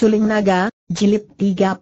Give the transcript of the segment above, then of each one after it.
Suling Naga, Jilid 32.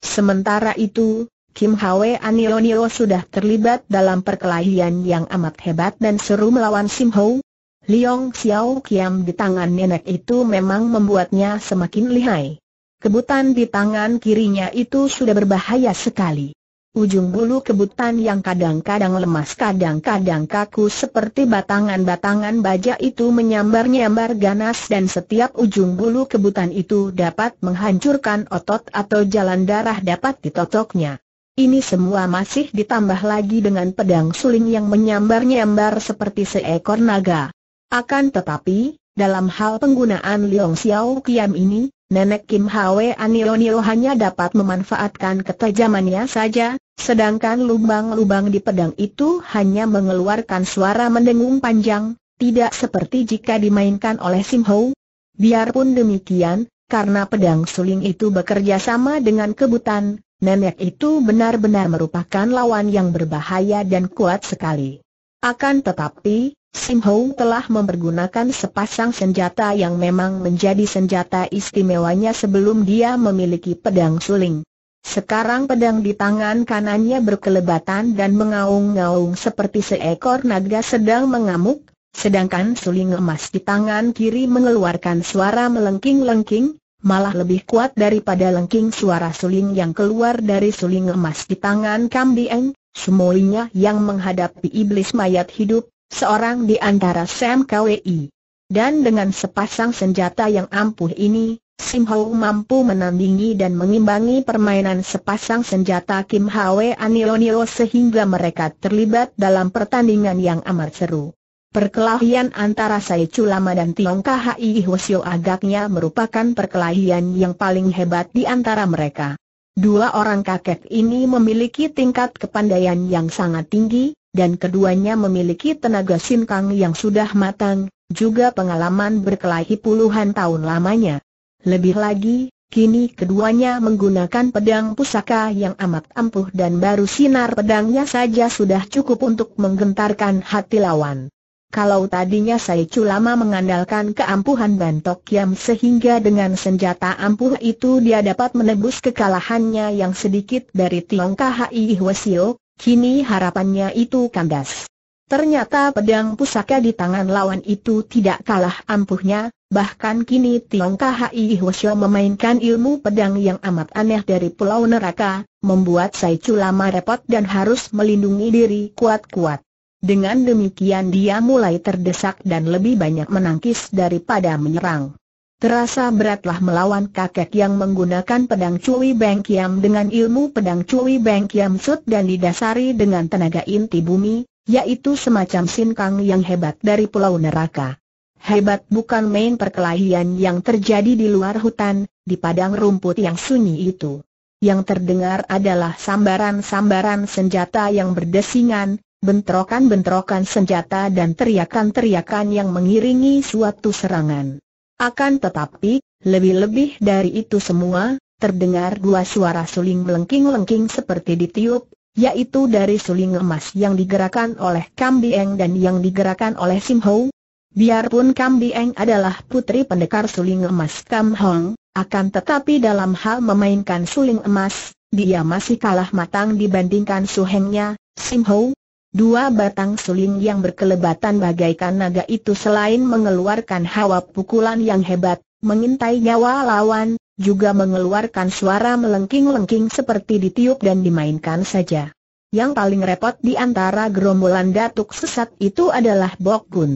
Sementara itu, Kim Hwe Anionio sudah terlibat dalam perkelahian yang amat hebat dan seru melawan Sim Ho. Liong Xiao Kiam di tangan nenek itu memang membuatnya semakin lihai. Kebutan di tangan kirinya itu sudah berbahaya sekali. Ujung bulu kebutan yang kadang-kadang lemas kadang-kadang kaku seperti batangan-batangan baja itu menyambar-nyambar ganas dan setiap ujung bulu kebutan itu dapat menghancurkan otot atau jalan darah dapat ditotoknya. Ini semua masih ditambah lagi dengan pedang suling yang menyambar-nyambar seperti seekor naga. Akan tetapi, dalam hal penggunaan Liong Xiao Kiam ini, Nenek Kim Hwe Anionio hanya dapat memanfaatkan ketajamannya saja, sedangkan lubang-lubang di pedang itu hanya mengeluarkan suara mendengung panjang, tidak seperti jika dimainkan oleh Sim Ho. Biarpun demikian, karena pedang suling itu bekerja sama dengan kebutan, nenek itu benar-benar merupakan lawan yang berbahaya dan kuat sekali. Akan tetapi, Sim Hong telah mempergunakan sepasang senjata yang memang menjadi senjata istimewanya sebelum dia memiliki pedang suling. Sekarang pedang di tangan kanannya berkelebatan dan mengaung-ngaung seperti seekor naga sedang mengamuk, sedangkan suling emas di tangan kiri mengeluarkan suara melengking-lengking, malah lebih kuat daripada lengking suara suling yang keluar dari suling emas di tangan Kambieng, semuanya yang menghadapi iblis mayat hidup seorang di antara Sam Kwi Dan dengan sepasang senjata yang ampuh ini, Sim Ho mampu menandingi dan mengimbangi permainan sepasang senjata Kim Hwe Anilonilo sehingga mereka terlibat dalam pertandingan yang amat seru. Perkelahian antara Sai Culama dan Tiong Khi Hwasyo agaknya merupakan perkelahian yang paling hebat di antara mereka. Dua orang kakek ini memiliki tingkat kepandaian yang sangat tinggi, dan keduanya memiliki tenaga sinkang yang sudah matang, juga pengalaman berkelahi puluhan tahun lamanya. Lebih lagi, kini keduanya menggunakan pedang pusaka yang amat ampuh dan baru sinar pedangnya saja sudah cukup untuk menggentarkan hati lawan. Kalau tadinya saya Culama mengandalkan keampuhan Bantok Kiam sehingga dengan senjata ampuh itu dia dapat menebus kekalahannya yang sedikit dari Tiong Khai Hwasio, kini harapannya itu kandas. Ternyata pedang pusaka di tangan lawan itu tidak kalah ampuhnya, bahkan kini Tiong Kahai Hwasyo memainkan ilmu pedang yang amat aneh dari Pulau Neraka, membuat Sai lama repot dan harus melindungi diri kuat-kuat. Dengan demikian dia mulai terdesak dan lebih banyak menangkis daripada menyerang. Terasa beratlah melawan kakek yang menggunakan pedang Cui Beng Kiam dengan ilmu pedang Cui Beng Kiam Sut dan didasari dengan tenaga inti bumi, yaitu semacam sin kang yang hebat dari pulau neraka. Hebat bukan main perkelahian yang terjadi di luar hutan, di padang rumput yang sunyi itu. Yang terdengar adalah sambaran-sambaran senjata yang berdesingan, bentrokan-bentrokan senjata dan teriakan-teriakan yang mengiringi suatu serangan. Akan tetapi, lebih-lebih dari itu semua, terdengar dua suara suling melengking-lengking seperti ditiup, yaitu dari suling emas yang digerakkan oleh Bieng dan yang digerakkan oleh Sim Ho. Biarpun Bieng adalah putri pendekar suling emas Kam Hong, akan tetapi dalam hal memainkan suling emas, dia masih kalah matang dibandingkan suhengnya, Sim Ho, Dua batang suling yang berkelebatan bagaikan naga itu selain mengeluarkan hawa pukulan yang hebat, mengintai nyawa lawan, juga mengeluarkan suara melengking-lengking seperti ditiup dan dimainkan saja. Yang paling repot di antara gerombolan datuk sesat itu adalah Bok Gun.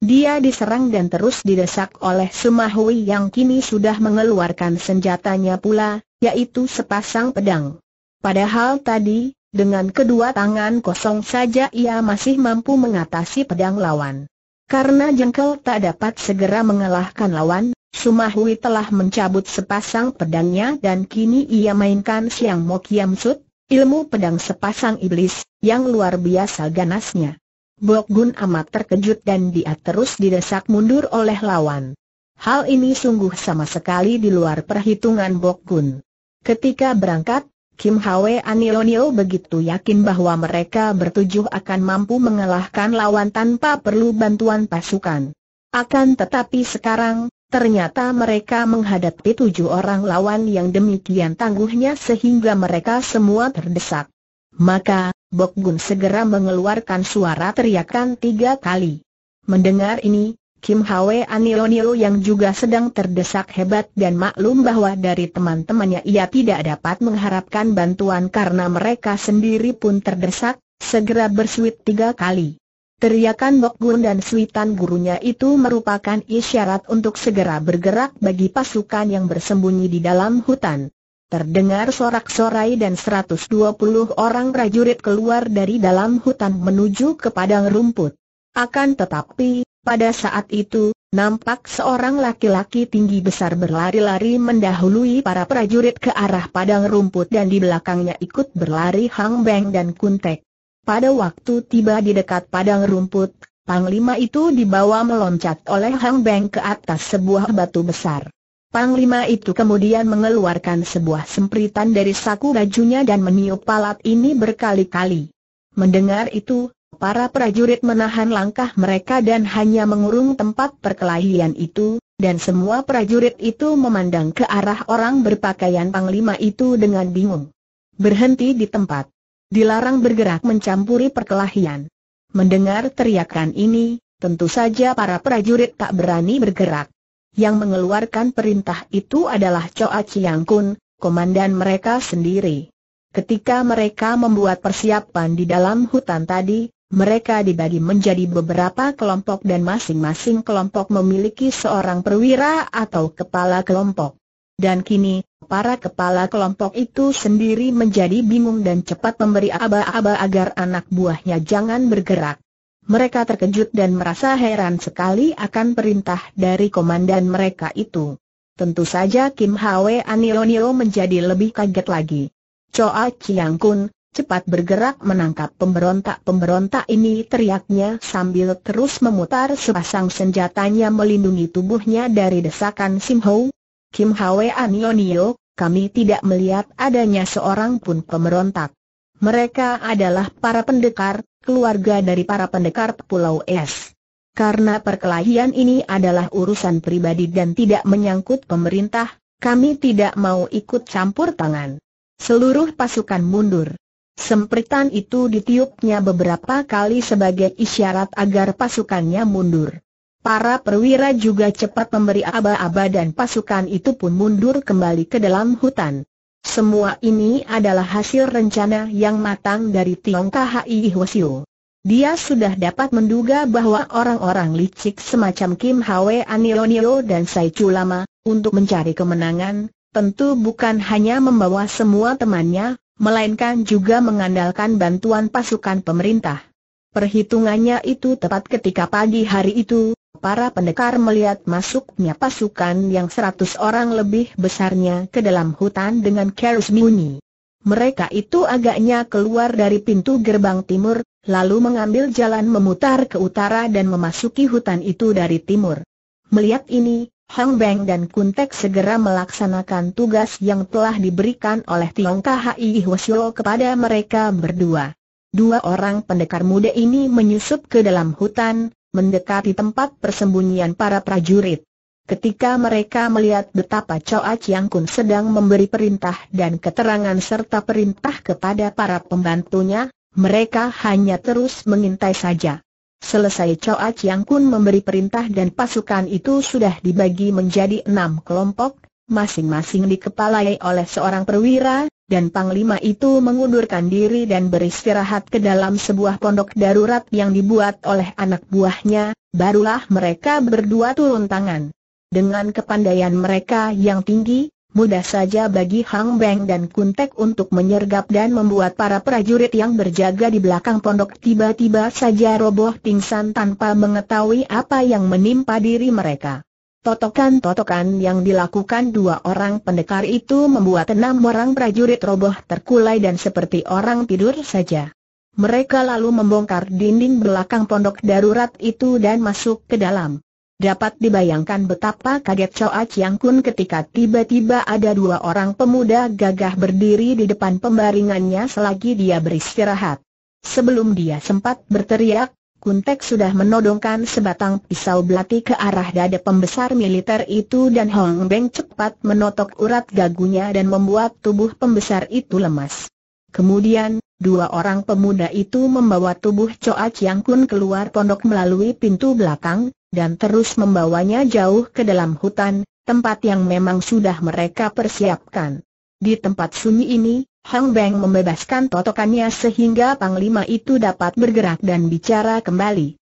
Dia diserang dan terus didesak oleh Sumahui yang kini sudah mengeluarkan senjatanya pula, yaitu sepasang pedang. Padahal tadi, dengan kedua tangan kosong saja ia masih mampu mengatasi pedang lawan. Karena jengkel tak dapat segera mengalahkan lawan, Sumahui telah mencabut sepasang pedangnya dan kini ia mainkan siang Mokiam Sut, ilmu pedang sepasang iblis, yang luar biasa ganasnya. Bok Gun amat terkejut dan dia terus didesak mundur oleh lawan. Hal ini sungguh sama sekali di luar perhitungan Bok Gun. Ketika berangkat, Kim Hwe Anilonio begitu yakin bahwa mereka bertujuh akan mampu mengalahkan lawan tanpa perlu bantuan pasukan. Akan tetapi sekarang, ternyata mereka menghadapi tujuh orang lawan yang demikian tangguhnya sehingga mereka semua terdesak. Maka, Bok Gun segera mengeluarkan suara teriakan tiga kali. Mendengar ini, Kim Hwe Anionio yang juga sedang terdesak hebat dan maklum bahwa dari teman-temannya ia tidak dapat mengharapkan bantuan karena mereka sendiri pun terdesak, segera bersuit tiga kali. Teriakan Bok Gun dan suitan gurunya itu merupakan isyarat untuk segera bergerak bagi pasukan yang bersembunyi di dalam hutan. Terdengar sorak-sorai dan 120 orang prajurit keluar dari dalam hutan menuju ke padang rumput. Akan tetapi, pada saat itu, nampak seorang laki-laki tinggi besar berlari-lari mendahului para prajurit ke arah padang rumput dan di belakangnya ikut berlari Hang Beng dan Kuntek. Pada waktu tiba di dekat padang rumput, Panglima itu dibawa meloncat oleh Hang Beng ke atas sebuah batu besar. Panglima itu kemudian mengeluarkan sebuah sempritan dari saku bajunya dan meniup palat ini berkali-kali. Mendengar itu, Para prajurit menahan langkah mereka dan hanya mengurung tempat perkelahian itu, dan semua prajurit itu memandang ke arah orang berpakaian panglima itu dengan bingung. Berhenti di tempat. Dilarang bergerak mencampuri perkelahian. Mendengar teriakan ini, tentu saja para prajurit tak berani bergerak. Yang mengeluarkan perintah itu adalah Choa Chiang Kun, komandan mereka sendiri. Ketika mereka membuat persiapan di dalam hutan tadi, mereka dibagi menjadi beberapa kelompok dan masing-masing kelompok memiliki seorang perwira atau kepala kelompok. Dan kini, para kepala kelompok itu sendiri menjadi bingung dan cepat memberi aba-aba agar anak buahnya jangan bergerak. Mereka terkejut dan merasa heran sekali akan perintah dari komandan mereka itu. Tentu saja Kim Hwe anilo menjadi lebih kaget lagi. Choa Chiang Kun, cepat bergerak menangkap pemberontak-pemberontak ini teriaknya sambil terus memutar sepasang senjatanya melindungi tubuhnya dari desakan Sim Ho. Kim Hwe Anionio, kami tidak melihat adanya seorang pun pemberontak. Mereka adalah para pendekar, keluarga dari para pendekar Pulau Es. Karena perkelahian ini adalah urusan pribadi dan tidak menyangkut pemerintah, kami tidak mau ikut campur tangan. Seluruh pasukan mundur. Sempritan itu ditiupnya beberapa kali sebagai isyarat agar pasukannya mundur. Para perwira juga cepat memberi aba-aba dan pasukan itu pun mundur kembali ke dalam hutan. Semua ini adalah hasil rencana yang matang dari Tiong Khai Hwasio. Dia sudah dapat menduga bahwa orang-orang licik semacam Kim Hwe Anio dan Sai Chu untuk mencari kemenangan, tentu bukan hanya membawa semua temannya, melainkan juga mengandalkan bantuan pasukan pemerintah. Perhitungannya itu tepat ketika pagi hari itu, para pendekar melihat masuknya pasukan yang seratus orang lebih besarnya ke dalam hutan dengan Kerus Muni. Mereka itu agaknya keluar dari pintu gerbang timur, lalu mengambil jalan memutar ke utara dan memasuki hutan itu dari timur. Melihat ini, Hang Beng dan Kuntek segera melaksanakan tugas yang telah diberikan oleh Tiong Kahai Hwasyo kepada mereka berdua. Dua orang pendekar muda ini menyusup ke dalam hutan, mendekati tempat persembunyian para prajurit. Ketika mereka melihat betapa Choa Chiang Kun sedang memberi perintah dan keterangan serta perintah kepada para pembantunya, mereka hanya terus mengintai saja. Selesai Choa Chiang Kun memberi perintah dan pasukan itu sudah dibagi menjadi enam kelompok, masing-masing dikepalai oleh seorang perwira, dan Panglima itu mengundurkan diri dan beristirahat ke dalam sebuah pondok darurat yang dibuat oleh anak buahnya, barulah mereka berdua turun tangan. Dengan kepandaian mereka yang tinggi, Mudah saja bagi Hang Beng dan Kuntek untuk menyergap dan membuat para prajurit yang berjaga di belakang pondok tiba-tiba saja roboh pingsan tanpa mengetahui apa yang menimpa diri mereka. Totokan-totokan yang dilakukan dua orang pendekar itu membuat enam orang prajurit roboh terkulai dan seperti orang tidur saja. Mereka lalu membongkar dinding belakang pondok darurat itu dan masuk ke dalam. Dapat dibayangkan betapa kaget Choa Chiang Kun ketika tiba-tiba ada dua orang pemuda gagah berdiri di depan pembaringannya selagi dia beristirahat. Sebelum dia sempat berteriak, Kuntek sudah menodongkan sebatang pisau belati ke arah dada pembesar militer itu dan Hong Beng cepat menotok urat dagunya dan membuat tubuh pembesar itu lemas. Kemudian, dua orang pemuda itu membawa tubuh Choa Chiang Kun keluar pondok melalui pintu belakang, dan terus membawanya jauh ke dalam hutan, tempat yang memang sudah mereka persiapkan. Di tempat sunyi ini, Hang Beng membebaskan totokannya sehingga Panglima itu dapat bergerak dan bicara kembali.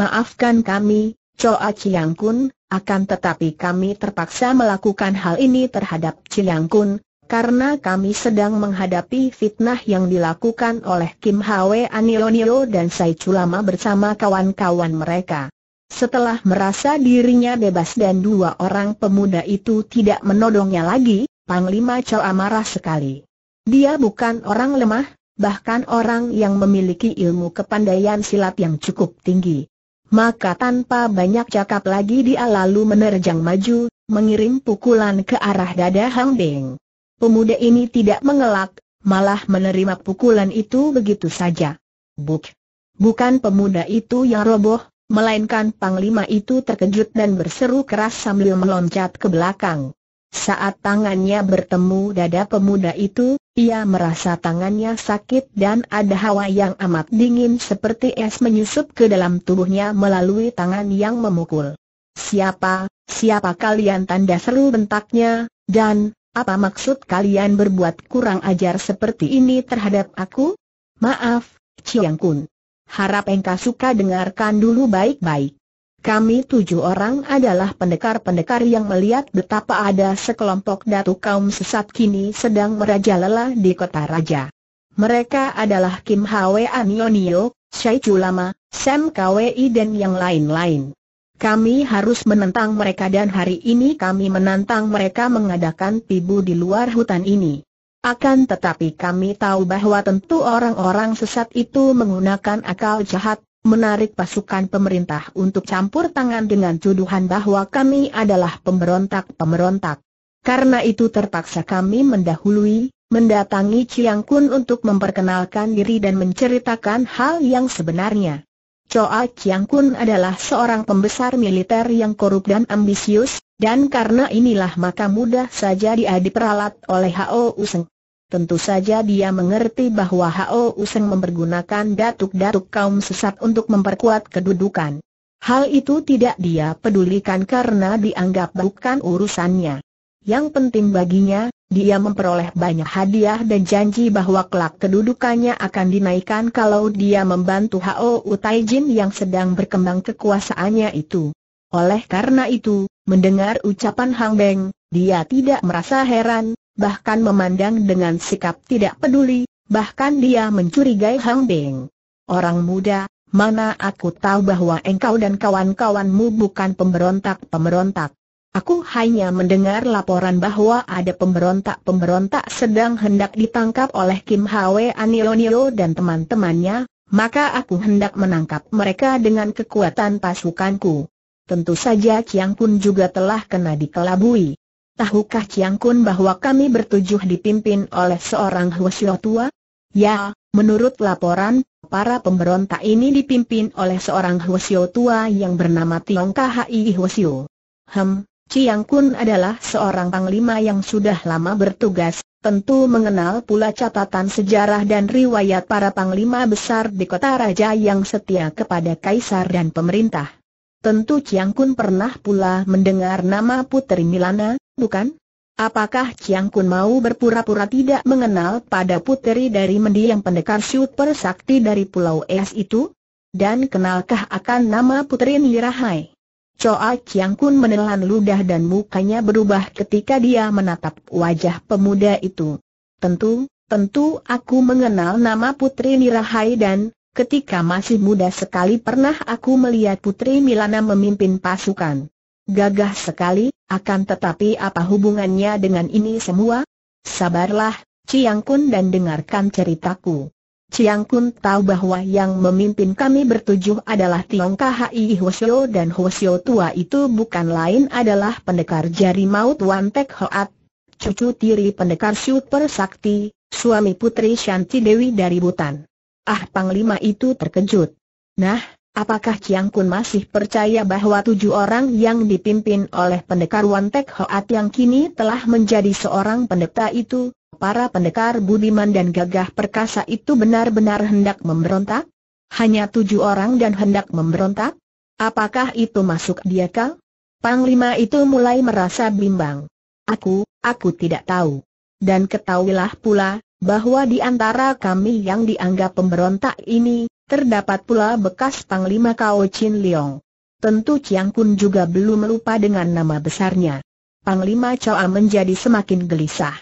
Maafkan kami, Coa Chiang Kun, akan tetapi kami terpaksa melakukan hal ini terhadap Chiang Kun, karena kami sedang menghadapi fitnah yang dilakukan oleh Kim Hwe Anilonio dan Sai Chulama bersama kawan-kawan mereka. Setelah merasa dirinya bebas dan dua orang pemuda itu tidak menodongnya lagi, Panglima Choa marah sekali. Dia bukan orang lemah, bahkan orang yang memiliki ilmu kepandaian silat yang cukup tinggi. Maka tanpa banyak cakap lagi dia lalu menerjang maju, mengirim pukulan ke arah dada Hang Deng. Pemuda ini tidak mengelak, malah menerima pukulan itu begitu saja. Buk! Bukan pemuda itu yang roboh, melainkan Panglima itu terkejut dan berseru keras sambil meloncat ke belakang. Saat tangannya bertemu dada pemuda itu, ia merasa tangannya sakit dan ada hawa yang amat dingin seperti es menyusup ke dalam tubuhnya melalui tangan yang memukul. Siapa, siapa kalian tanda seru bentaknya, dan, apa maksud kalian berbuat kurang ajar seperti ini terhadap aku? Maaf, Chiang Kun harap engkau suka dengarkan dulu baik-baik. Kami tujuh orang adalah pendekar-pendekar yang melihat betapa ada sekelompok datu kaum sesat kini sedang merajalela di kota raja. Mereka adalah Kim Hwe Anionio, Shai Chulama, Sam Kwi dan yang lain-lain. Kami harus menentang mereka dan hari ini kami menantang mereka mengadakan pibu di luar hutan ini. Akan tetapi kami tahu bahwa tentu orang-orang sesat itu menggunakan akal jahat, menarik pasukan pemerintah untuk campur tangan dengan tuduhan bahwa kami adalah pemberontak-pemberontak. Karena itu terpaksa kami mendahului, mendatangi Chiang Kun untuk memperkenalkan diri dan menceritakan hal yang sebenarnya. Choa Chiang Kun adalah seorang pembesar militer yang korup dan ambisius, dan karena inilah maka mudah saja dia diperalat oleh Hao Useng. Tentu saja dia mengerti bahwa Hao Useng mempergunakan datuk-datuk kaum sesat untuk memperkuat kedudukan. Hal itu tidak dia pedulikan karena dianggap bukan urusannya. Yang penting baginya, dia memperoleh banyak hadiah dan janji bahwa kelak kedudukannya akan dinaikkan kalau dia membantu Hao Utaijin yang sedang berkembang kekuasaannya itu. Oleh karena itu, Mendengar ucapan Hang Beng, dia tidak merasa heran, bahkan memandang dengan sikap tidak peduli, bahkan dia mencurigai Hang Beng. Orang muda, mana aku tahu bahwa engkau dan kawan-kawanmu bukan pemberontak-pemberontak. Aku hanya mendengar laporan bahwa ada pemberontak-pemberontak sedang hendak ditangkap oleh Kim Hwe Anilonio dan teman-temannya, maka aku hendak menangkap mereka dengan kekuatan pasukanku. Tentu saja Chiang Kun juga telah kena dikelabui. Tahukah Chiang Kun bahwa kami bertujuh dipimpin oleh seorang Hwasyo tua? Ya, menurut laporan, para pemberontak ini dipimpin oleh seorang Hwasyo tua yang bernama Tiong Kahai Hwasyo. Hem, Chiang Kun adalah seorang panglima yang sudah lama bertugas, tentu mengenal pula catatan sejarah dan riwayat para panglima besar di kota raja yang setia kepada kaisar dan pemerintah. Tentu Chiang Kun pernah pula mendengar nama Putri Milana, bukan? Apakah Chiang Kun mau berpura-pura tidak mengenal pada puteri dari mendiang pendekar super sakti dari Pulau Es itu? Dan kenalkah akan nama putri Nirahai? Coa Chiang Kun menelan ludah dan mukanya berubah ketika dia menatap wajah pemuda itu. Tentu, tentu aku mengenal nama putri Nirahai dan, Ketika masih muda sekali pernah aku melihat Putri Milana memimpin pasukan. Gagah sekali, akan tetapi apa hubungannya dengan ini semua? Sabarlah, Ciang Kun dan dengarkan ceritaku. Ciang Kun tahu bahwa yang memimpin kami bertujuh adalah Tiong Khai Hwasyo dan Hwasyo tua itu bukan lain adalah pendekar jari maut Wan Tek Hoat, cucu tiri pendekar Super Sakti, suami putri Shanti Dewi dari Butan. Ah Panglima itu terkejut. Nah, apakah Chiang Kun masih percaya bahwa tujuh orang yang dipimpin oleh pendekar Wan Tek Hoat yang kini telah menjadi seorang pendeta itu, para pendekar budiman dan gagah perkasa itu benar-benar hendak memberontak? Hanya tujuh orang dan hendak memberontak? Apakah itu masuk dia kau? Panglima itu mulai merasa bimbang. Aku, aku tidak tahu. Dan ketahuilah pula, bahwa di antara kami yang dianggap pemberontak ini, terdapat pula bekas Panglima Kao Chin Leong. Tentu Chiang Kun juga belum lupa dengan nama besarnya. Panglima Choa menjadi semakin gelisah.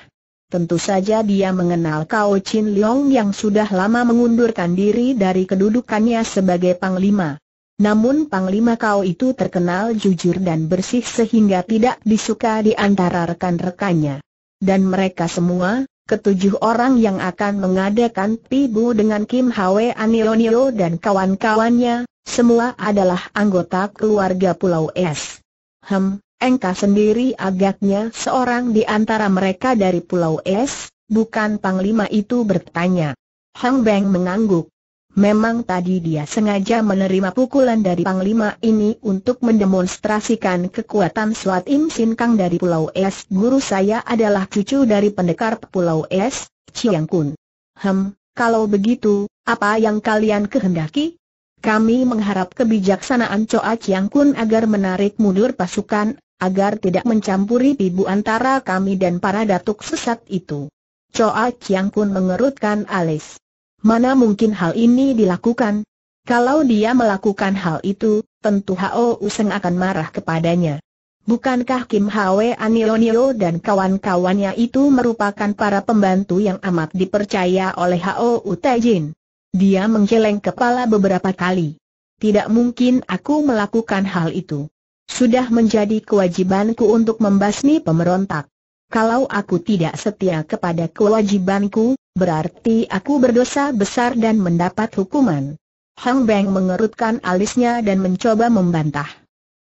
Tentu saja dia mengenal Kao Chin Leong yang sudah lama mengundurkan diri dari kedudukannya sebagai Panglima. Namun Panglima Kau itu terkenal jujur dan bersih sehingga tidak disuka di antara rekan-rekannya. Dan mereka semua, ketujuh orang yang akan mengadakan pibu dengan Kim Hwe Anilonilo dan kawan-kawannya, semua adalah anggota keluarga Pulau S. Hem, engkau sendiri agaknya seorang di antara mereka dari Pulau S, bukan Panglima itu bertanya. Hang Beng mengangguk. Memang tadi dia sengaja menerima pukulan dari Panglima ini untuk mendemonstrasikan kekuatan Suat Im Sin Kang dari Pulau Es. Guru saya adalah cucu dari pendekar Pulau Es, Chiang Kun. Hem, kalau begitu, apa yang kalian kehendaki? Kami mengharap kebijaksanaan Coa Chiang Kun agar menarik mundur pasukan, agar tidak mencampuri pibu antara kami dan para datuk sesat itu. Coa Chiang Kun mengerutkan alis. Mana mungkin hal ini dilakukan? Kalau dia melakukan hal itu, tentu Hao Useng akan marah kepadanya. Bukankah Kim Hwe Anionio dan kawan-kawannya itu merupakan para pembantu yang amat dipercaya oleh Hao U.Tejin? Dia menggeleng kepala beberapa kali. Tidak mungkin aku melakukan hal itu. Sudah menjadi kewajibanku untuk membasmi pemberontak. Kalau aku tidak setia kepada kewajibanku, berarti aku berdosa besar dan mendapat hukuman. Hang Beng mengerutkan alisnya dan mencoba membantah.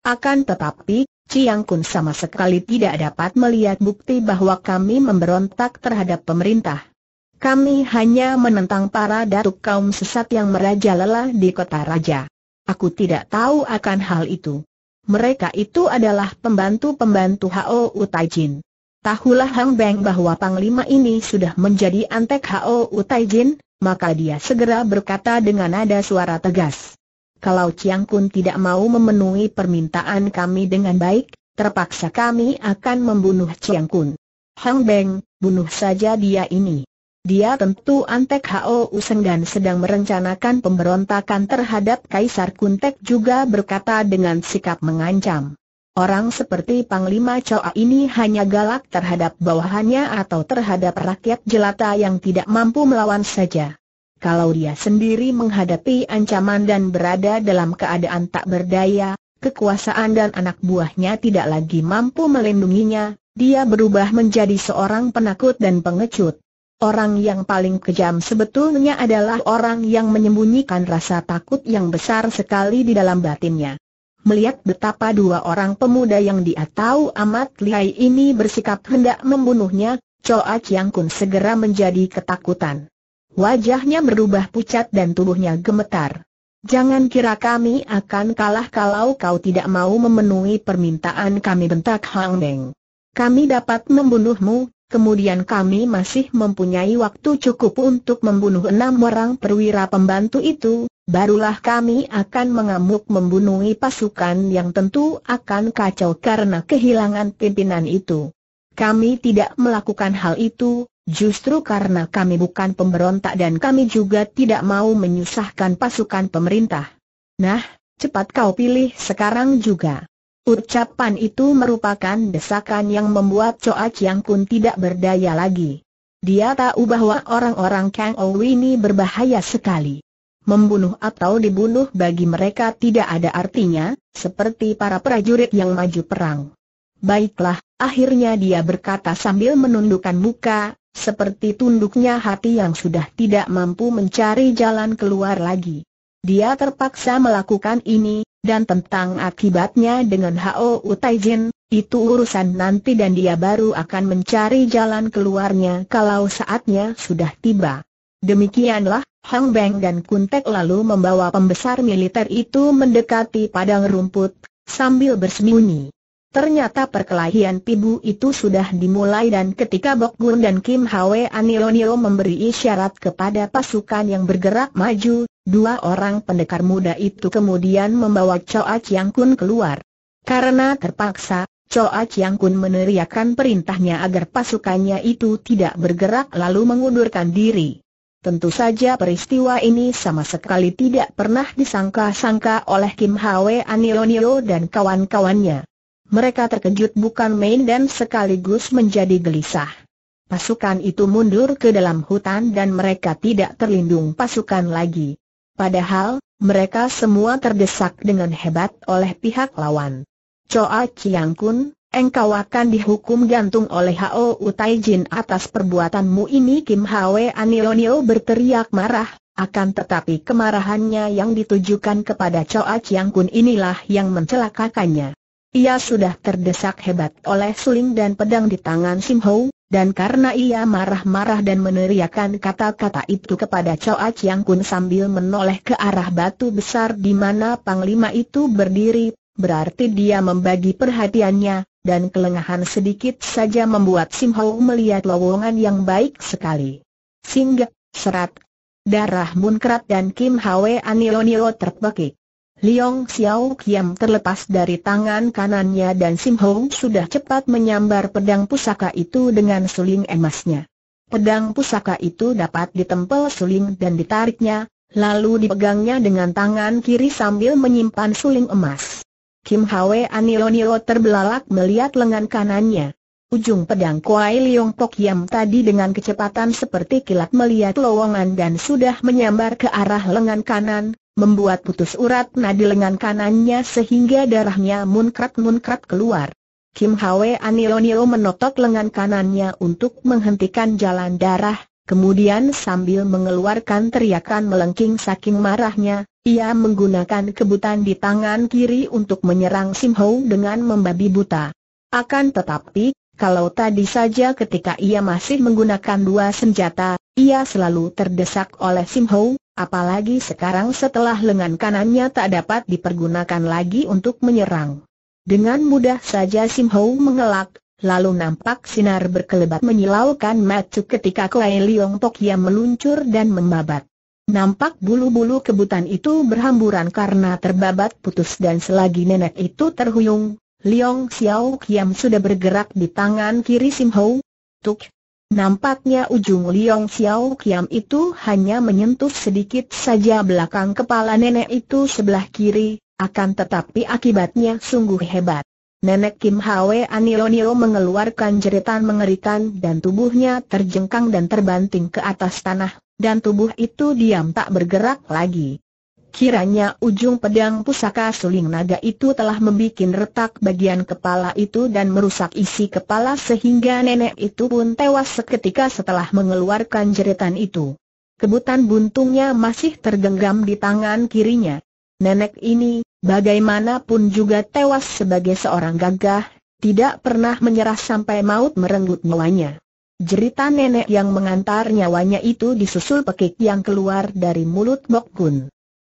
Akan tetapi, Chiang Kun sama sekali tidak dapat melihat bukti bahwa kami memberontak terhadap pemerintah. Kami hanya menentang para datuk kaum sesat yang merajalela di kota raja. Aku tidak tahu akan hal itu. Mereka itu adalah pembantu-pembantu Hao Utajin. Tahulah Hang Beng bahwa Panglima ini sudah menjadi antek Hou Taijin, maka dia segera berkata dengan nada suara tegas. Kalau Chiang Kun tidak mau memenuhi permintaan kami dengan baik, terpaksa kami akan membunuh Chiang Kun. Hang Beng, bunuh saja dia ini. Dia tentu antek Hou Useng dan sedang merencanakan pemberontakan terhadap Kaisar Kuntek juga berkata dengan sikap mengancam. Orang seperti Panglima Choa ini hanya galak terhadap bawahannya atau terhadap rakyat jelata yang tidak mampu melawan saja. Kalau dia sendiri menghadapi ancaman dan berada dalam keadaan tak berdaya, kekuasaan dan anak buahnya tidak lagi mampu melindunginya, dia berubah menjadi seorang penakut dan pengecut. Orang yang paling kejam sebetulnya adalah orang yang menyembunyikan rasa takut yang besar sekali di dalam batinnya melihat betapa dua orang pemuda yang dia tahu amat lihai ini bersikap hendak membunuhnya, Choa Chiang Kun segera menjadi ketakutan. Wajahnya berubah pucat dan tubuhnya gemetar. Jangan kira kami akan kalah kalau kau tidak mau memenuhi permintaan kami bentak Hang Deng. Kami dapat membunuhmu, kemudian kami masih mempunyai waktu cukup untuk membunuh enam orang perwira pembantu itu, barulah kami akan mengamuk membunuhi pasukan yang tentu akan kacau karena kehilangan pimpinan itu. Kami tidak melakukan hal itu, justru karena kami bukan pemberontak dan kami juga tidak mau menyusahkan pasukan pemerintah. Nah, cepat kau pilih sekarang juga. Ucapan itu merupakan desakan yang membuat Choa Chiang Kun tidak berdaya lagi. Dia tahu bahwa orang-orang Kang Owi ini berbahaya sekali membunuh atau dibunuh bagi mereka tidak ada artinya, seperti para prajurit yang maju perang. Baiklah, akhirnya dia berkata sambil menundukkan muka, seperti tunduknya hati yang sudah tidak mampu mencari jalan keluar lagi. Dia terpaksa melakukan ini, dan tentang akibatnya dengan Hao Utaijin, itu urusan nanti dan dia baru akan mencari jalan keluarnya kalau saatnya sudah tiba. Demikianlah, Hang Beng dan Kuntek lalu membawa pembesar militer itu mendekati padang rumput, sambil bersembunyi. Ternyata perkelahian pibu itu sudah dimulai dan ketika Bok Gun dan Kim Hwe Anilonio memberi isyarat kepada pasukan yang bergerak maju, dua orang pendekar muda itu kemudian membawa Choa Chiang Kun keluar. Karena terpaksa, Choa Chiang Kun meneriakan perintahnya agar pasukannya itu tidak bergerak lalu mengundurkan diri. Tentu saja peristiwa ini sama sekali tidak pernah disangka-sangka oleh Kim Hwe Anilonilo dan kawan-kawannya. Mereka terkejut bukan main dan sekaligus menjadi gelisah. Pasukan itu mundur ke dalam hutan dan mereka tidak terlindung pasukan lagi. Padahal, mereka semua terdesak dengan hebat oleh pihak lawan. Choa Chiang Kun, Engkau akan dihukum gantung oleh Hao Utai Jin atas perbuatanmu ini Kim Hwe Anilonio berteriak marah, akan tetapi kemarahannya yang ditujukan kepada Choa Chiang Kun inilah yang mencelakakannya. Ia sudah terdesak hebat oleh suling dan pedang di tangan Sim Ho, dan karena ia marah-marah dan meneriakan kata-kata itu kepada Choa Chiang Kun sambil menoleh ke arah batu besar di mana Panglima itu berdiri, berarti dia membagi perhatiannya, dan kelengahan sedikit saja membuat Sim Hau melihat lowongan yang baik sekali. Singgah, serat, darah munkrat dan Kim Hwe Anilo-nilo terbekik. Liong Xiao Kiam terlepas dari tangan kanannya dan Sim Hau sudah cepat menyambar pedang pusaka itu dengan suling emasnya. Pedang pusaka itu dapat ditempel suling dan ditariknya, lalu dipegangnya dengan tangan kiri sambil menyimpan suling emas. Kim Hwe Anilonilo terbelalak melihat lengan kanannya. Ujung pedang Kuai Liong Pok Yam tadi dengan kecepatan seperti kilat melihat lowongan dan sudah menyambar ke arah lengan kanan, membuat putus urat nadi lengan kanannya sehingga darahnya munkrat-munkrat keluar. Kim Hwe Anilonilo menotok lengan kanannya untuk menghentikan jalan darah, kemudian sambil mengeluarkan teriakan melengking saking marahnya, ia menggunakan kebutan di tangan kiri untuk menyerang Sim Ho dengan membabi buta. Akan tetapi, kalau tadi saja ketika ia masih menggunakan dua senjata, ia selalu terdesak oleh Sim Ho, apalagi sekarang setelah lengan kanannya tak dapat dipergunakan lagi untuk menyerang. Dengan mudah saja Sim Ho mengelak, lalu nampak sinar berkelebat menyilaukan mata ketika Kuai Liong Tokia meluncur dan membabat. Nampak bulu-bulu kebutan itu berhamburan karena terbabat putus dan selagi nenek itu terhuyung, Liong Xiao Kiam sudah bergerak di tangan kiri Sim Ho. Tuk! Nampaknya ujung Liong Xiao Kiam itu hanya menyentuh sedikit saja belakang kepala nenek itu sebelah kiri, akan tetapi akibatnya sungguh hebat. Nenek Kim Hwe Anilonio mengeluarkan jeritan mengerikan dan tubuhnya terjengkang dan terbanting ke atas tanah dan tubuh itu diam tak bergerak lagi. Kiranya ujung pedang pusaka suling naga itu telah membuat retak bagian kepala itu dan merusak isi kepala sehingga nenek itu pun tewas seketika setelah mengeluarkan jeritan itu. Kebutan buntungnya masih tergenggam di tangan kirinya. Nenek ini, bagaimanapun juga tewas sebagai seorang gagah, tidak pernah menyerah sampai maut merenggut nyawanya. Jeritan nenek yang mengantar nyawanya itu disusul pekik yang keluar dari mulut Mok Kun.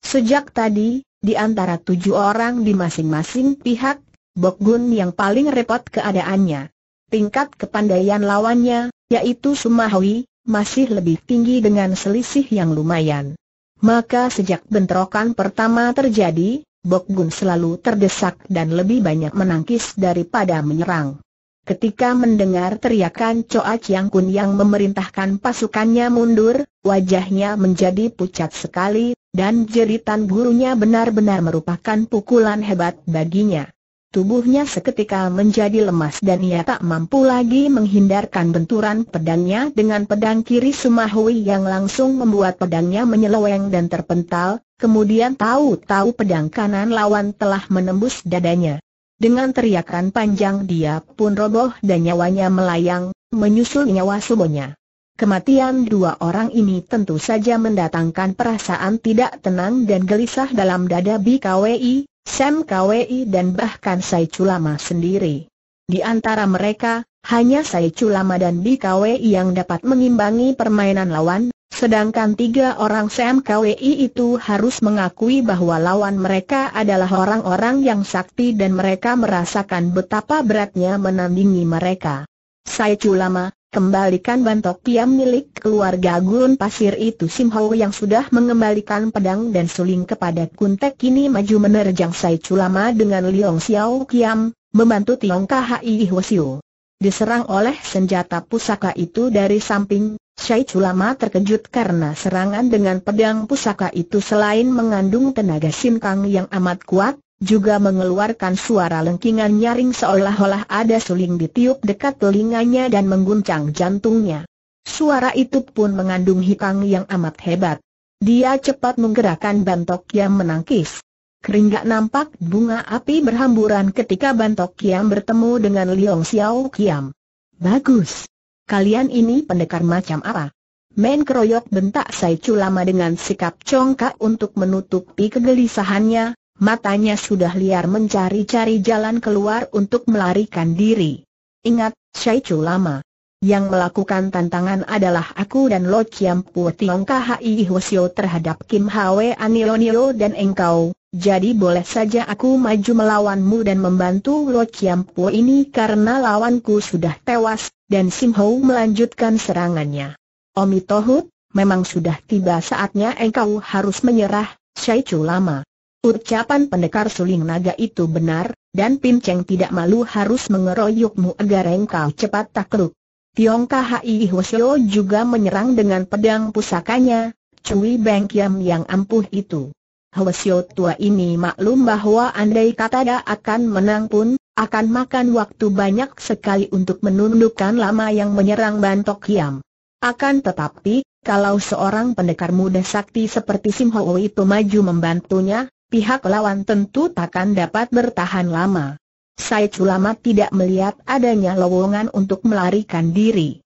Sejak tadi, di antara tujuh orang di masing-masing pihak, Bok Gun yang paling repot keadaannya. Tingkat kepandaian lawannya, yaitu Sumahwi, masih lebih tinggi dengan selisih yang lumayan. Maka sejak bentrokan pertama terjadi, Bok Gun selalu terdesak dan lebih banyak menangkis daripada menyerang. Ketika mendengar teriakan Coa Chiang Kun yang memerintahkan pasukannya mundur, wajahnya menjadi pucat sekali, dan jeritan gurunya benar-benar merupakan pukulan hebat baginya. Tubuhnya seketika menjadi lemas dan ia tak mampu lagi menghindarkan benturan pedangnya dengan pedang kiri Sumahui yang langsung membuat pedangnya menyeleweng dan terpental, kemudian tahu-tahu pedang kanan lawan telah menembus dadanya. Dengan teriakan panjang dia pun roboh dan nyawanya melayang, menyusul nyawa semuanya. Kematian dua orang ini tentu saja mendatangkan perasaan tidak tenang dan gelisah dalam dada BKWI, Sam KWI dan bahkan Sai Culama sendiri. Di antara mereka, hanya Sai Culama dan BKWI yang dapat mengimbangi permainan lawan, Sedangkan tiga orang SMKWI itu harus mengakui bahwa lawan mereka adalah orang-orang yang sakti dan mereka merasakan betapa beratnya menandingi mereka. Saya Culama, kembalikan bantok piam milik keluarga gurun pasir itu Sim Ho yang sudah mengembalikan pedang dan suling kepada Kuntek kini maju menerjang saya Culama dengan Liong Xiao Kiam, membantu Tiong Khai Hwasiu diserang oleh senjata pusaka itu dari samping. Syai Culama terkejut karena serangan dengan pedang pusaka itu selain mengandung tenaga sinkang yang amat kuat, juga mengeluarkan suara lengkingan nyaring seolah-olah ada suling ditiup dekat telinganya dan mengguncang jantungnya. Suara itu pun mengandung hikang yang amat hebat. Dia cepat menggerakkan bantok yang menangkis. Keringgak nampak bunga api berhamburan ketika Bantok Kiam bertemu dengan Liong Xiao Kiam. Bagus. Kalian ini pendekar macam apa? Main keroyok bentak Sai Lama dengan sikap congkak untuk menutupi kegelisahannya, matanya sudah liar mencari-cari jalan keluar untuk melarikan diri. Ingat, Sai Lama. Yang melakukan tantangan adalah aku dan Lo Chiam Pu Tiong Khai Hwasyo terhadap Kim Hwe Anio dan engkau. Jadi boleh saja aku maju melawanmu dan membantu Lo Chiam Pu ini karena lawanku sudah tewas, dan Sim Ho melanjutkan serangannya. Omi Tohut, memang sudah tiba saatnya engkau harus menyerah, Syai Chu Lama. Ucapan pendekar suling naga itu benar, dan Pinceng tidak malu harus mengeroyokmu agar engkau cepat takluk. Tiong Khai Hosio juga menyerang dengan pedang pusakanya, Cui Beng Kiam yang ampuh itu. Hwasyo tua ini maklum bahwa andai kata dia akan menang pun, akan makan waktu banyak sekali untuk menundukkan lama yang menyerang Bantok Kiam. Akan tetapi, kalau seorang pendekar muda sakti seperti Sim Ho itu maju membantunya, pihak lawan tentu takkan dapat bertahan lama. Said Sulamat tidak melihat adanya lowongan untuk melarikan diri.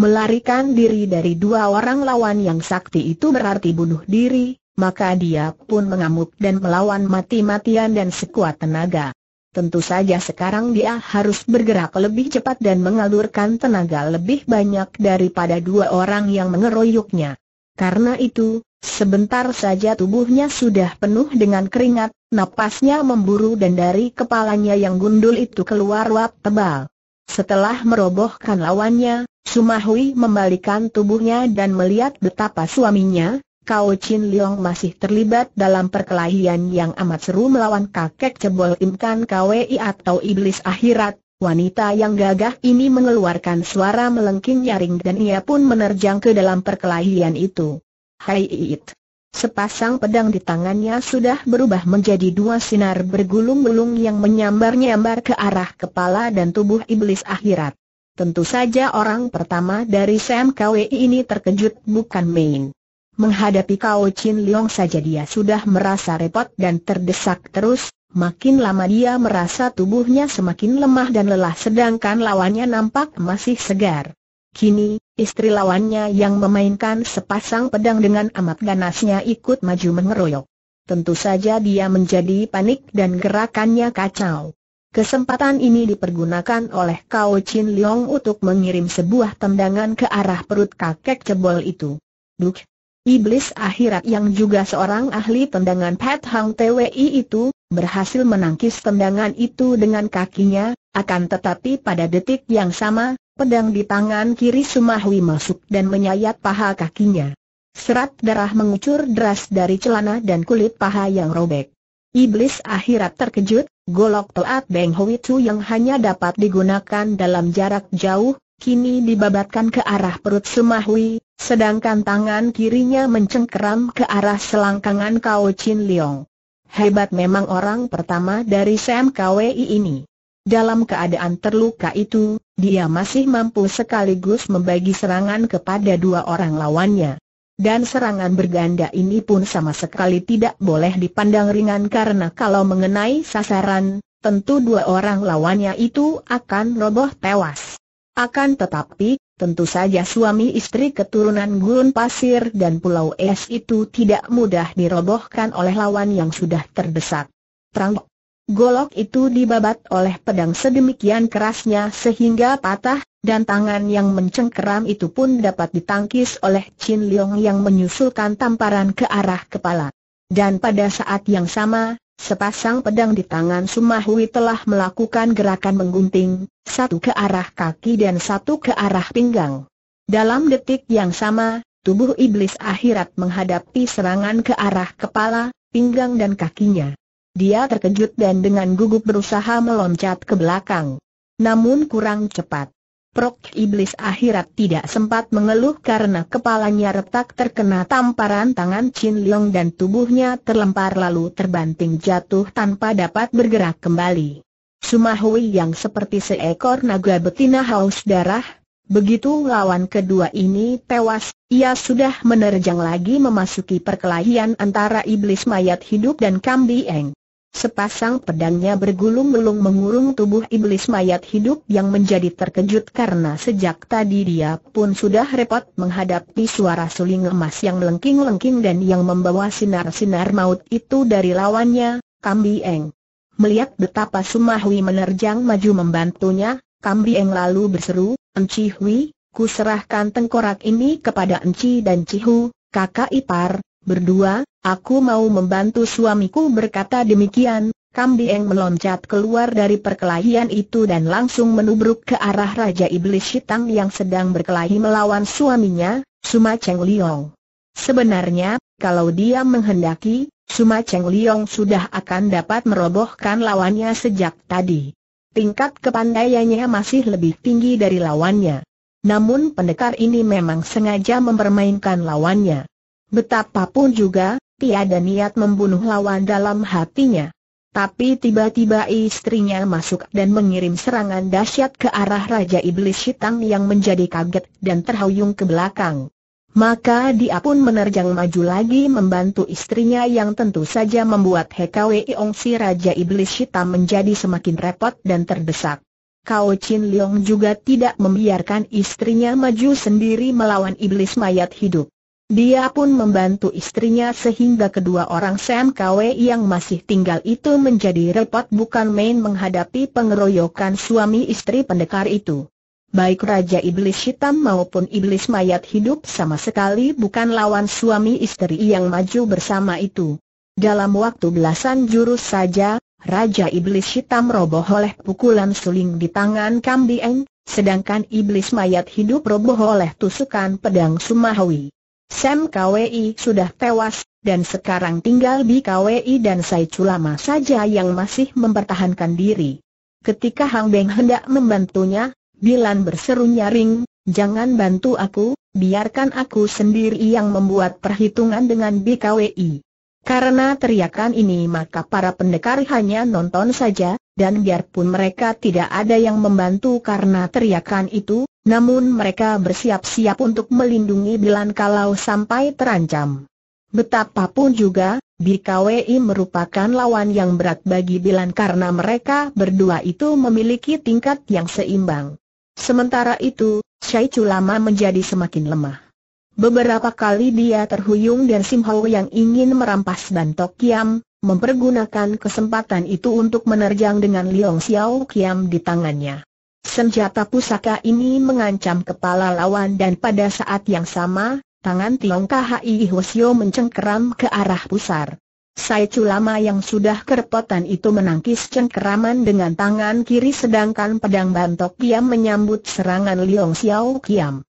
Melarikan diri dari dua orang lawan yang sakti itu berarti bunuh diri, maka dia pun mengamuk dan melawan mati-matian dan sekuat tenaga. Tentu saja sekarang dia harus bergerak lebih cepat dan mengalurkan tenaga lebih banyak daripada dua orang yang mengeroyoknya. Karena itu, sebentar saja tubuhnya sudah penuh dengan keringat, Napasnya memburu dan dari kepalanya yang gundul itu keluar wap tebal. Setelah merobohkan lawannya, Sumahui membalikan tubuhnya dan melihat betapa suaminya, Kao Chin Leong masih terlibat dalam perkelahian yang amat seru melawan kakek cebol Imkan KWI atau Iblis Akhirat. Wanita yang gagah ini mengeluarkan suara melengking nyaring dan ia pun menerjang ke dalam perkelahian itu. Hai It! Sepasang pedang di tangannya sudah berubah menjadi dua sinar bergulung-gulung yang menyambar-nyambar ke arah kepala dan tubuh iblis akhirat. Tentu saja orang pertama dari Sam ini terkejut bukan main. Menghadapi Kao Chin Leong saja dia sudah merasa repot dan terdesak terus, makin lama dia merasa tubuhnya semakin lemah dan lelah sedangkan lawannya nampak masih segar. Kini, Istri lawannya yang memainkan sepasang pedang dengan amat ganasnya ikut maju mengeroyok. Tentu saja dia menjadi panik dan gerakannya kacau. Kesempatan ini dipergunakan oleh Kao Chin Leong untuk mengirim sebuah tendangan ke arah perut kakek cebol itu. Duk! Iblis akhirat yang juga seorang ahli tendangan Pat Hang TWI itu, berhasil menangkis tendangan itu dengan kakinya, akan tetapi pada detik yang sama, Pedang di tangan kiri Sumahwi masuk dan menyayat paha kakinya. Serat darah mengucur deras dari celana dan kulit paha yang robek. Iblis akhirat terkejut, golok toat Beng Hoi yang hanya dapat digunakan dalam jarak jauh, kini dibabatkan ke arah perut Sumahwi, sedangkan tangan kirinya mencengkeram ke arah selangkangan Kao Chin Leong. Hebat memang orang pertama dari Sam KWI ini. Dalam keadaan terluka itu, dia masih mampu sekaligus membagi serangan kepada dua orang lawannya. Dan serangan berganda ini pun sama sekali tidak boleh dipandang ringan karena kalau mengenai sasaran, tentu dua orang lawannya itu akan roboh tewas. Akan tetapi, tentu saja suami istri keturunan gurun pasir dan pulau es itu tidak mudah dirobohkan oleh lawan yang sudah terdesak. Terang Golok itu dibabat oleh pedang sedemikian kerasnya sehingga patah, dan tangan yang mencengkeram itu pun dapat ditangkis oleh Chin Leong yang menyusulkan tamparan ke arah kepala. Dan pada saat yang sama, sepasang pedang di tangan Sumahui telah melakukan gerakan menggunting, satu ke arah kaki dan satu ke arah pinggang. Dalam detik yang sama, tubuh iblis akhirat menghadapi serangan ke arah kepala, pinggang dan kakinya. Dia terkejut dan dengan gugup berusaha meloncat ke belakang. Namun kurang cepat. Prok Iblis akhirat tidak sempat mengeluh karena kepalanya retak terkena tamparan tangan Chin Leong dan tubuhnya terlempar lalu terbanting jatuh tanpa dapat bergerak kembali. Sumahui yang seperti seekor naga betina haus darah, begitu lawan kedua ini tewas, ia sudah menerjang lagi memasuki perkelahian antara iblis mayat hidup dan kambing. Sepasang pedangnya bergulung-gulung mengurung tubuh iblis mayat hidup yang menjadi terkejut karena sejak tadi dia pun sudah repot menghadapi suara suling emas yang lengking lengking dan yang membawa sinar-sinar maut itu dari lawannya, Kambieng. Melihat betapa Sumahwi menerjang maju membantunya, Kambieng lalu berseru, Enci Hui, serahkan tengkorak ini kepada Enci dan Cihu, kakak ipar, Berdua, aku mau membantu suamiku berkata demikian, Kam Dieng meloncat keluar dari perkelahian itu dan langsung menubruk ke arah Raja Iblis Hitam yang sedang berkelahi melawan suaminya, Suma Cheng Liong. Sebenarnya, kalau dia menghendaki, Suma Cheng Liong sudah akan dapat merobohkan lawannya sejak tadi. Tingkat kepandaiannya masih lebih tinggi dari lawannya. Namun pendekar ini memang sengaja mempermainkan lawannya. Betapapun juga, tiada niat membunuh lawan dalam hatinya. Tapi tiba-tiba istrinya masuk dan mengirim serangan dahsyat ke arah Raja Iblis Hitam yang menjadi kaget dan terhuyung ke belakang. Maka dia pun menerjang maju lagi membantu istrinya yang tentu saja membuat Hekwe Iong si Raja Iblis Hitam menjadi semakin repot dan terdesak. Kao Chin Leong juga tidak membiarkan istrinya maju sendiri melawan iblis mayat hidup. Dia pun membantu istrinya sehingga kedua orang Sam Kwe yang masih tinggal itu menjadi repot bukan main menghadapi pengeroyokan suami istri pendekar itu. Baik Raja Iblis Hitam maupun Iblis Mayat hidup sama sekali bukan lawan suami istri yang maju bersama itu. Dalam waktu belasan jurus saja, Raja Iblis Hitam roboh oleh pukulan suling di tangan Kambieng, sedangkan Iblis Mayat hidup roboh oleh tusukan pedang Sumahwi. Sam KWI sudah tewas, dan sekarang tinggal Bi KWI dan Sai Culama saja yang masih mempertahankan diri. Ketika Hang Beng hendak membantunya, Bilan berseru nyaring, jangan bantu aku, biarkan aku sendiri yang membuat perhitungan dengan BKWI. Karena teriakan ini maka para pendekar hanya nonton saja, dan biarpun mereka tidak ada yang membantu karena teriakan itu, namun mereka bersiap-siap untuk melindungi Bilan kalau sampai terancam. Betapapun juga, BKWI merupakan lawan yang berat bagi Bilan karena mereka berdua itu memiliki tingkat yang seimbang. Sementara itu, Syai Chulama menjadi semakin lemah. Beberapa kali dia terhuyung dan Sim Hau yang ingin merampas bantok Kiam, mempergunakan kesempatan itu untuk menerjang dengan Liong Xiao Kiam di tangannya. Senjata pusaka ini mengancam kepala lawan dan pada saat yang sama, tangan Tiong Kahai Hwasyo mencengkeram ke arah pusar. Sai Lama yang sudah kerepotan itu menangkis cengkeraman dengan tangan kiri sedangkan pedang bantok Kiam menyambut serangan Liong Xiao Kiam.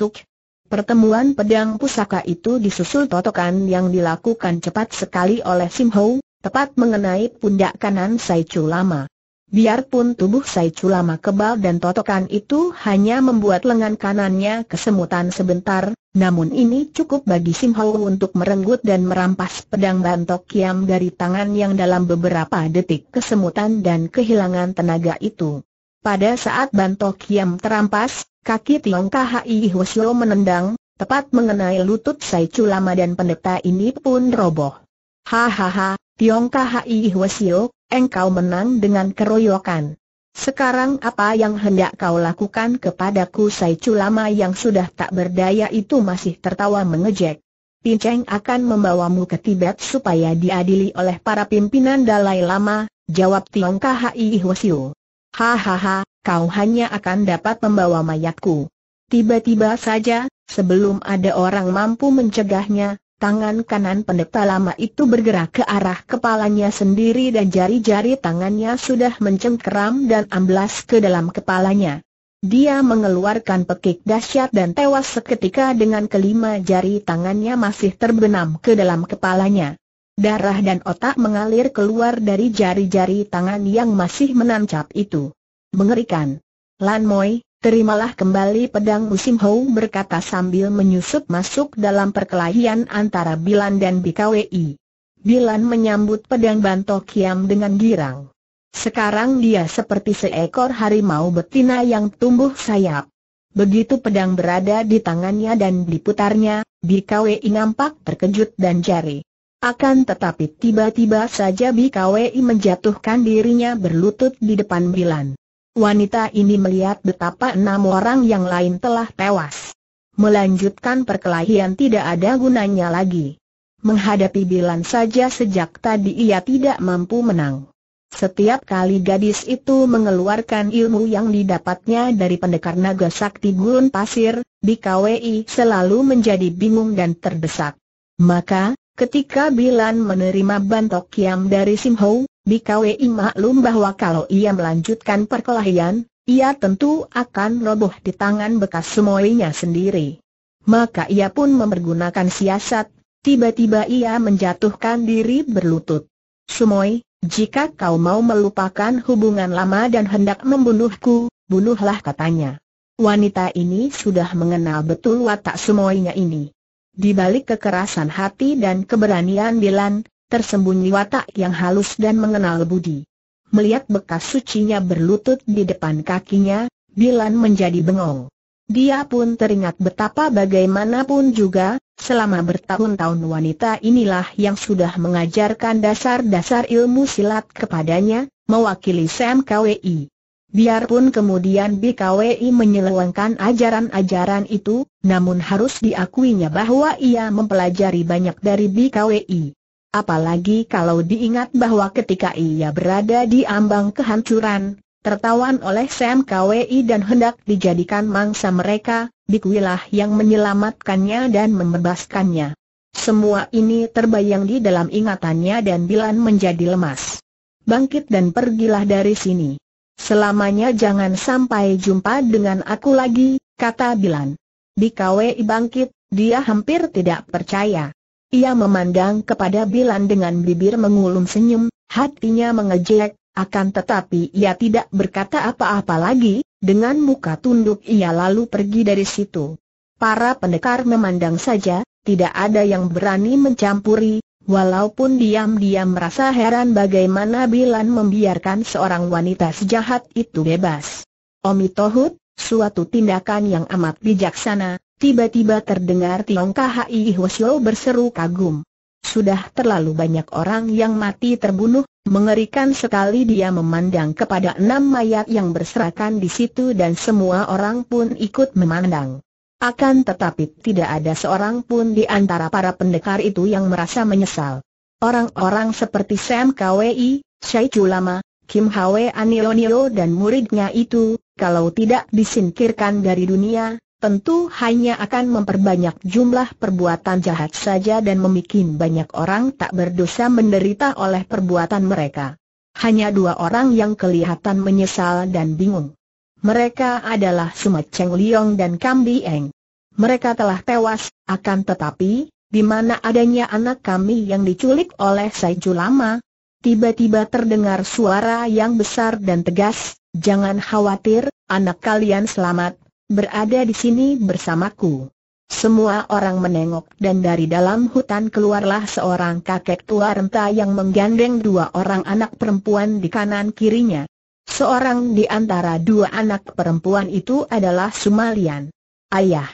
tuk, Pertemuan pedang pusaka itu disusul totokan yang dilakukan cepat sekali oleh Sim Ho, tepat mengenai pundak kanan Sai Chu Lama. Biarpun tubuh Sai Chu Lama kebal dan totokan itu hanya membuat lengan kanannya kesemutan sebentar, namun ini cukup bagi Sim Ho untuk merenggut dan merampas pedang bantok kiam dari tangan yang dalam beberapa detik kesemutan dan kehilangan tenaga itu. Pada saat bantok kiam terampas, Kaki Tiong Kai Hwasyo menendang, tepat mengenai lutut Sai Culama dan pendeta ini pun roboh. Hahaha, Tiong Kai Hwasyo, engkau menang dengan keroyokan. Sekarang apa yang hendak kau lakukan kepadaku Sai Culama yang sudah tak berdaya itu masih tertawa mengejek. Pinceng akan membawamu ke Tibet supaya diadili oleh para pimpinan Dalai Lama, jawab Tiong Kai Hwasyo. Hahaha, kau hanya akan dapat membawa mayatku. Tiba-tiba saja, sebelum ada orang mampu mencegahnya, tangan kanan pendeta lama itu bergerak ke arah kepalanya sendiri dan jari-jari tangannya sudah mencengkeram dan amblas ke dalam kepalanya. Dia mengeluarkan pekik dahsyat dan tewas seketika dengan kelima jari tangannya masih terbenam ke dalam kepalanya. Darah dan otak mengalir keluar dari jari-jari tangan yang masih menancap itu. Mengerikan. Lan Moi, terimalah kembali pedang musim Hou berkata sambil menyusup masuk dalam perkelahian antara Bilan dan BKWI. Bilan menyambut pedang Banto Kiam dengan girang. Sekarang dia seperti seekor harimau betina yang tumbuh sayap. Begitu pedang berada di tangannya dan diputarnya, BKWI nampak terkejut dan jari akan tetapi tiba-tiba saja BKWI menjatuhkan dirinya berlutut di depan Bilan. Wanita ini melihat betapa enam orang yang lain telah tewas. Melanjutkan perkelahian tidak ada gunanya lagi. Menghadapi Bilan saja sejak tadi ia tidak mampu menang. Setiap kali gadis itu mengeluarkan ilmu yang didapatnya dari pendekar naga sakti gurun pasir, BKWI selalu menjadi bingung dan terdesak. Maka, Ketika Bilan menerima bantok kiam dari Sim Ho, Bikawe maklum bahwa kalau ia melanjutkan perkelahian, ia tentu akan roboh di tangan bekas semuanya sendiri. Maka ia pun mempergunakan siasat, tiba-tiba ia menjatuhkan diri berlutut. Sumoy, jika kau mau melupakan hubungan lama dan hendak membunuhku, bunuhlah katanya. Wanita ini sudah mengenal betul watak Sumoynya ini. Di balik kekerasan hati dan keberanian Dilan, tersembunyi watak yang halus dan mengenal budi. Melihat bekas sucinya berlutut di depan kakinya, Dilan menjadi bengong. Dia pun teringat betapa bagaimanapun juga, selama bertahun-tahun wanita inilah yang sudah mengajarkan dasar-dasar ilmu silat kepadanya, mewakili Sam KWI. Biarpun kemudian BKWI menyelewengkan ajaran-ajaran itu, namun harus diakuinya bahwa ia mempelajari banyak dari BKWI. Apalagi kalau diingat bahwa ketika ia berada di ambang kehancuran, tertawan oleh Sam KWI dan hendak dijadikan mangsa mereka, Bikwilah yang menyelamatkannya dan membebaskannya. Semua ini terbayang di dalam ingatannya dan Bilan menjadi lemas. Bangkit dan pergilah dari sini. Selamanya jangan sampai jumpa dengan aku lagi, kata Bilan. Di KWI bangkit, dia hampir tidak percaya. Ia memandang kepada Bilan dengan bibir mengulum senyum, hatinya mengejek, akan tetapi ia tidak berkata apa-apa lagi, dengan muka tunduk ia lalu pergi dari situ. Para pendekar memandang saja, tidak ada yang berani mencampuri, Walaupun diam-diam merasa heran bagaimana Bilan membiarkan seorang wanita sejahat itu bebas. Omi Tohut, suatu tindakan yang amat bijaksana, tiba-tiba terdengar Tiong Khai Hwasyo berseru kagum. Sudah terlalu banyak orang yang mati terbunuh, Mengerikan sekali dia memandang kepada enam mayat yang berserakan di situ dan semua orang pun ikut memandang. Akan tetapi tidak ada seorang pun di antara para pendekar itu yang merasa menyesal. Orang-orang seperti Sam Kwei, Shai Chulama, Kim Hwe Anilonio dan muridnya itu, kalau tidak disingkirkan dari dunia, tentu hanya akan memperbanyak jumlah perbuatan jahat saja dan membuat banyak orang tak berdosa menderita oleh perbuatan mereka. Hanya dua orang yang kelihatan menyesal dan bingung. Mereka adalah Sumat Cheng Liong dan Kam Bi Eng. Mereka telah tewas, akan tetapi, di mana adanya anak kami yang diculik oleh Sai Lama? Tiba-tiba terdengar suara yang besar dan tegas, jangan khawatir, anak kalian selamat, berada di sini bersamaku. Semua orang menengok dan dari dalam hutan keluarlah seorang kakek tua renta yang menggandeng dua orang anak perempuan di kanan kirinya. Seorang di antara dua anak perempuan itu adalah Sumalian. Ayah.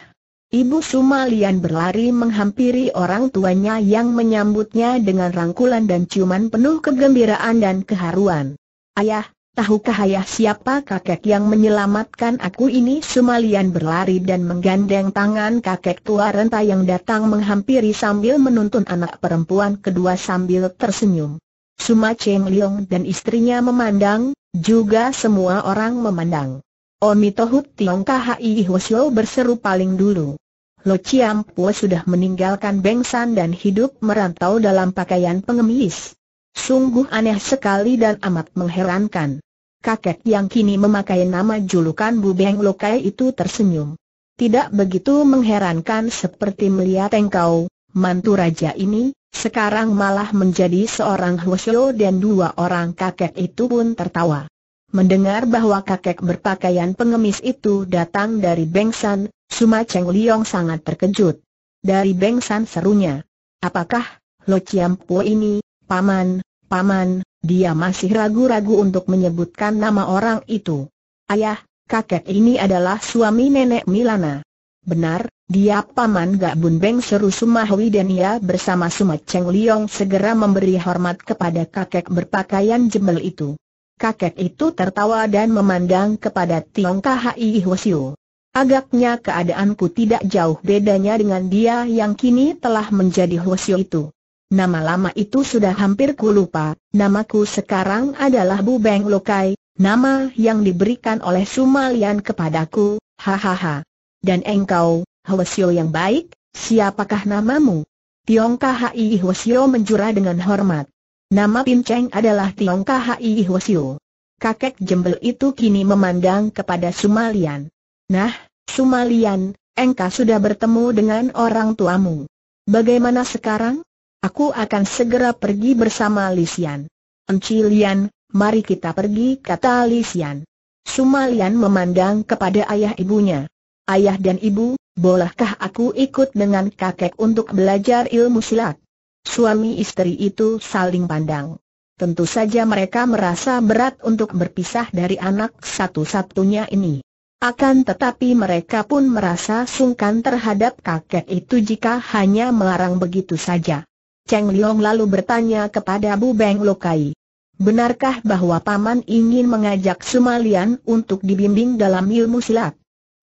Ibu Sumalian berlari menghampiri orang tuanya yang menyambutnya dengan rangkulan dan ciuman penuh kegembiraan dan keharuan. Ayah, tahukah ayah siapa kakek yang menyelamatkan aku ini? Sumalian berlari dan menggandeng tangan kakek tua renta yang datang menghampiri sambil menuntun anak perempuan kedua sambil tersenyum. Suma Cheng Leong dan istrinya memandang, juga semua orang memandang. Omi Tohut Tiong Kahai Hwasyo berseru paling dulu. Lo Chiam Pua sudah meninggalkan Bengsan dan hidup merantau dalam pakaian pengemis. Sungguh aneh sekali dan amat mengherankan. Kakek yang kini memakai nama julukan Bu Beng lo Kai itu tersenyum. Tidak begitu mengherankan seperti melihat engkau, mantu raja ini, sekarang malah menjadi seorang Hwasyo dan dua orang kakek itu pun tertawa. Mendengar bahwa kakek berpakaian pengemis itu datang dari Bengsan, Suma Cheng Liong sangat terkejut. Dari Bengsan serunya, apakah Lo Chiam Po ini, paman, paman, dia masih ragu-ragu untuk menyebutkan nama orang itu. Ayah, kakek ini adalah suami nenek Milana. Benar, dia paman Gabun Beng seru sumahwi dan ia bersama Sumat Cheng Liong segera memberi hormat kepada kakek berpakaian jembel itu. Kakek itu tertawa dan memandang kepada Tiong Kahai Hwasyu. Agaknya keadaanku tidak jauh bedanya dengan dia yang kini telah menjadi Hwasyu itu. Nama lama itu sudah hampir ku lupa, namaku sekarang adalah Bu Beng Lokai, nama yang diberikan oleh Sumalian kepadaku, hahaha. Dan engkau, Hwasyo yang baik, siapakah namamu? Tiong Kahai Hwasyo menjura dengan hormat. Nama Pin Cheng adalah Tiong Kahai Hwasyo. Kakek jembel itu kini memandang kepada Sumalian. Nah, Sumalian, engkau sudah bertemu dengan orang tuamu. Bagaimana sekarang? Aku akan segera pergi bersama Lisian. Encilian, mari kita pergi kata Lisian. Sumalian memandang kepada ayah ibunya. Ayah dan ibu, Bolehkah aku ikut dengan kakek untuk belajar ilmu silat? Suami istri itu saling pandang. Tentu saja mereka merasa berat untuk berpisah dari anak satu-satunya ini. Akan tetapi mereka pun merasa sungkan terhadap kakek itu jika hanya melarang begitu saja. Cheng Liong lalu bertanya kepada Bu Beng Lokai. Benarkah bahwa Paman ingin mengajak Sumalian untuk dibimbing dalam ilmu silat?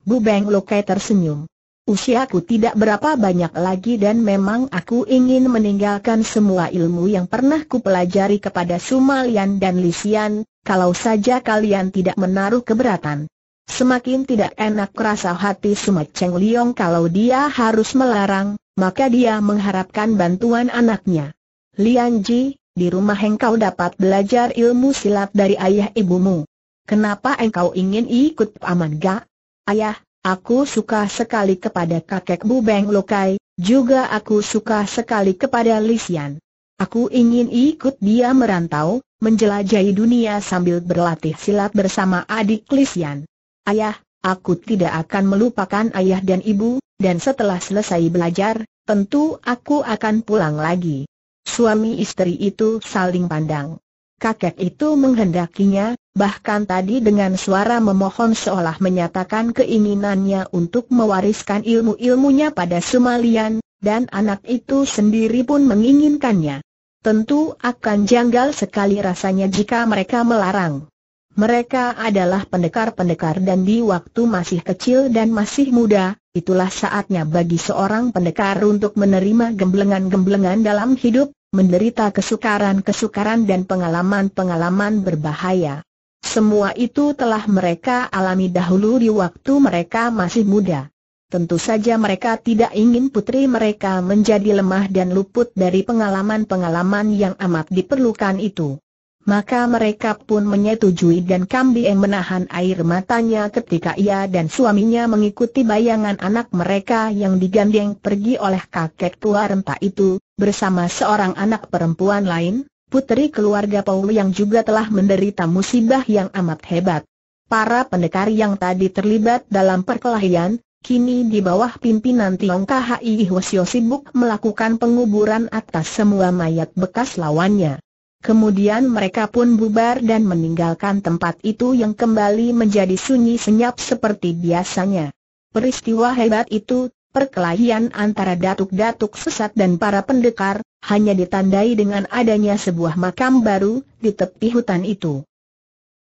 Bu Beng Lokai tersenyum. Usiaku tidak berapa banyak lagi dan memang aku ingin meninggalkan semua ilmu yang pernah pelajari kepada Sumalian dan Lisian, kalau saja kalian tidak menaruh keberatan. Semakin tidak enak rasa hati Sumat Cheng Liong kalau dia harus melarang, maka dia mengharapkan bantuan anaknya. Lian Ji, di rumah engkau dapat belajar ilmu silat dari ayah ibumu. Kenapa engkau ingin ikut paman gak? Ayah, Aku suka sekali kepada kakek Bu Beng Lokai, juga aku suka sekali kepada Lisian. Aku ingin ikut dia merantau, menjelajahi dunia sambil berlatih silat bersama adik Lisian. Ayah, aku tidak akan melupakan ayah dan ibu, dan setelah selesai belajar, tentu aku akan pulang lagi. Suami istri itu saling pandang. Kakek itu menghendakinya, Bahkan tadi dengan suara memohon seolah menyatakan keinginannya untuk mewariskan ilmu-ilmunya pada Sumalian, dan anak itu sendiri pun menginginkannya. Tentu akan janggal sekali rasanya jika mereka melarang. Mereka adalah pendekar-pendekar dan di waktu masih kecil dan masih muda, itulah saatnya bagi seorang pendekar untuk menerima gemblengan-gemblengan dalam hidup, menderita kesukaran-kesukaran dan pengalaman-pengalaman berbahaya. Semua itu telah mereka alami dahulu di waktu mereka masih muda. Tentu saja mereka tidak ingin putri mereka menjadi lemah dan luput dari pengalaman-pengalaman yang amat diperlukan itu. Maka mereka pun menyetujui dan yang menahan air matanya ketika ia dan suaminya mengikuti bayangan anak mereka yang digandeng pergi oleh kakek tua renta itu, bersama seorang anak perempuan lain, Putri keluarga Paul yang juga telah menderita musibah yang amat hebat. Para pendekar yang tadi terlibat dalam perkelahian, kini di bawah pimpinan Tiong KHI Hwasyo sibuk melakukan penguburan atas semua mayat bekas lawannya. Kemudian mereka pun bubar dan meninggalkan tempat itu yang kembali menjadi sunyi senyap seperti biasanya. Peristiwa hebat itu, perkelahian antara datuk-datuk sesat dan para pendekar, hanya ditandai dengan adanya sebuah makam baru di tepi hutan itu.